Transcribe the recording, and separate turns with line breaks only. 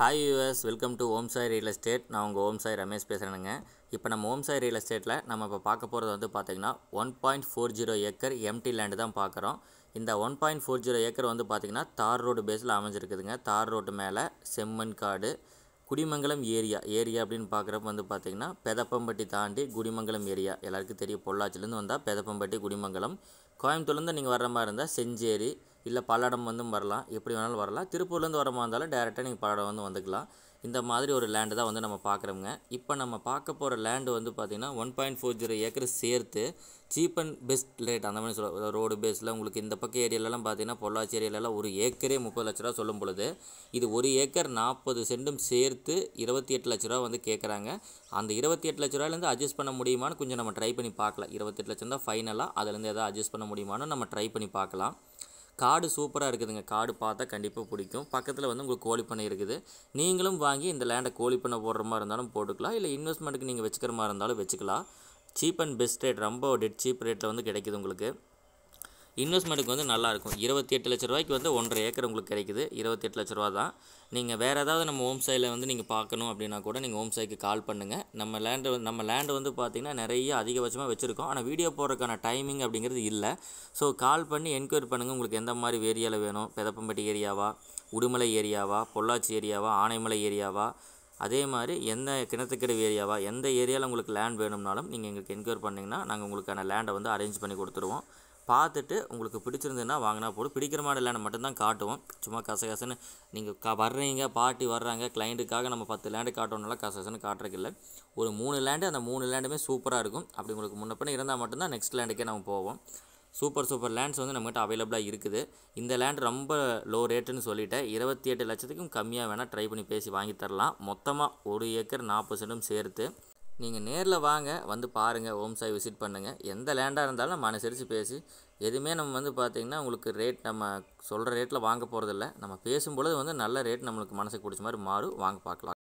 hi US welcome to Om Sai real estate நான் உங்கள் ஓம் சாய் ரமேஷ் பேசுகிறேனுங்க இப்போ நம்ம ஓம் சாய் ரியல் எஸ்டேட்டில் நம்ம இப்போ பார்க்க போகிறது வந்து பார்த்திங்கன்னா one point four zero acre empty land தான் பார்க்குறோம் இந்த one point four zero acre வந்து பார்த்திங்கன்னா தார் ரோடு பேஸில் அமைஞ்சிருக்குதுங்க தார் ரோடு மேலே செம்மண் காடு குடிமங்கலம் ஏரியா ஏரியா அப்படின்னு பார்க்குறப்ப வந்து பார்த்திங்கன்னா பெதப்பம்பட்டி தாண்டி குடிமங்கலம் ஏரியா எல்லாருக்கும் தெரியும் பொள்ளாச்சிலேருந்து வந்தால் பெதப்பம்பட்டி குடிமங்கலம் கோயம்புத்தூர்லேருந்து நீங்கள் வர்ற மாதிரி இருந்தால் செஞ்சேரி இல்லை பல்லடம் வந்து வரலாம் எப்படி வேணாலும் வரலாம் திருப்பூர்லேருந்து வர மாதிரி இருந்தாலும் டேரெக்டாக நீங்கள் பல்லடம் வந்து வந்துக்கலாம் இந்த மாதிரி ஒரு லேண்டு தான் வந்து நம்ம பார்க்குறோங்க இப்போ நம்ம பார்க்க போகிற லேண்டு வந்து பார்த்திங்கன்னா one point four zero acre சேர்த்து சீப் அண்ட் பெஸ்ட் ரேட் அந்த மாதிரி சொல்ல ரோடு பேஸில் உங்களுக்கு இந்த பக்கம் ஏரியாலலாம் பார்த்தீங்கன்னா பொள்ளாச்சி ஏரியாலலாம் ஒரு ஏக்கரே முப்பது லட்ச ரூபா சொல்லும் பொழுது இது ஒரு ஏக்கர் நாற்பது சென்டும் சேர்த்து இருபத்தி எட்டு லட்ச ரூபா வந்து கேட்குறாங்க அந்த இருபத்தி எட்டு லட்ச ரூபாயிலேருந்து அட்ஜஸ்ட் பண்ண முடியுமான்னு கொஞ்சம் நம்ம ட்ரை பண்ணி பார்க்கலாம் இருபத்தெட்டு லட்சம் தான் ஃபைனலாக அதுலேருந்து எதாவது அட்ஜஸ்ட் பண்ண முடியுமான்னு நம்ம ட்ரை பண்ணி பார்க்கலாம் காடு சூப்பராக இருக்குதுங்க காடு பார்த்தா கண்டிப்பாக பிடிக்கும் பக்கத்தில் வந்து உங்களுக்கு கோழி பண்ணை இருக்குது நீங்களும் வாங்கி இந்த லேண்டை கோழி பண்ணை போடுற மாதிரி இருந்தாலும் போட்டுக்கலாம் இல்லை இன்வெஸ்ட்மெண்ட்டுக்கு நீங்கள் வச்சுக்கிற மாதிரி இருந்தாலும் வச்சுக்கலாம் சீப் அண்ட் பெஸ்ட் ரேட் ரொம்ப டெட் சீப் ரேட்டில் வந்து கிடைக்குது உங்களுக்கு இன்வெஸ்ட்மெண்ட்டுக்கு வந்து நல்லாயிருக்கும் இருபத்தி எட்டு லட்ச ரூபாய்க்கு வந்து ஒன்றரை ஏக்கர் உங்களுக்கு கிடைக்குது இருபத்தி எட்டு லட்ச ரூபா தான் நீங்கள் வேறு ஏதாவது நம்ம ஹோம் சைடில் வந்து நீங்கள் பார்க்கணும் அப்படின்னா கூட நீங்கள் ஹோம் சைக்கு கால் பண்ணுங்கள் நம்ம லேண்டு நம்ம லேண்டு வந்து பார்த்திங்கன்னா நிறைய அதிகபட்சமாக வச்சுருக்கோம் ஆனால் வீடியோ போடுறதுக்கான டைமிங் அப்படிங்கிறது இல்லை ஸோ கால் பண்ணி என்கொயரி பண்ணுங்கள் உங்களுக்கு எந்த மாதிரி ஏரியாவில் வேணும் பெதப்பம்பட்டி ஏரியாவா உடுமலை ஏரியாவா பொள்ளாச்சி ஏரியாவா ஆனைமலை ஏரியாவா அதே மாதிரி எந்த கிணத்துக்கடவு ஏரியாவா எந்த ஏரியாவில் உங்களுக்கு லேண்ட் வேணும்னாலும் நீங்கள் எங்களுக்கு என்கொயர் பண்ணிங்கன்னா நாங்கள் உங்களுக்கான லேண்டை வந்து அரேஞ்ச் பண்ணி கொடுத்துருவோம் பார்த்துட்டு உங்களுக்கு பிடிச்சிருந்ததுன்னா வாங்கினா போதும் பிடிக்கிற மாடல் லேண்டை மட்டும்தான் காட்டுவோம் சும்மா கசகசன்னு நீங்கள் க வர்றீங்க பார்ட்டி வர்றாங்க கிளைண்ட்டுக்காக நம்ம பத்து லேண்டு காட்டணும்லாம் கசகசன்னு இல்லை ஒரு மூணு லேண்டு அந்த மூணு லேண்டுமே சூப்பராக இருக்கும் அப்படி உங்களுக்கு முன்னப்பணம் இருந்தால் மட்டும்தான் நெக்ஸ்ட் லேண்டுக்கே நம்ம போவோம் சூப்பர் சூப்பர் லேண்ட்ஸ் வந்து நம்மகிட்ட அவைலபிளாக இருக்குது இந்த லேண்ட் ரொம்ப லோ ரேட்டுன்னு சொல்லிவிட்டேன் இருபத்தி எட்டு லட்சத்துக்கும் கம்மியாக வேணால் ட்ரை பண்ணி பேசி வாங்கி தரலாம் மொத்தமாக ஒரு ஏக்கர் நாற்பது சென்டும் சேர்த்து நீங்கள் நேரில் வாங்க வந்து பாருங்கள் ஓம் சாய் விசிட் பண்ணுங்கள் எந்த லேண்டாக இருந்தாலும் நம்ம அனுசரித்து பேசி எதுவுமே நம்ம வந்து பார்த்திங்கன்னா உங்களுக்கு ரேட் நம்ம சொல்கிற ரேட்டில் வாங்க போகிறதில்ல நம்ம பேசும்பொழுது வந்து நல்ல ரேட் நம்மளுக்கு மனசுக்கு பிடிச்ச மாதிரி மாறும் வாங்க பார்க்கலாம்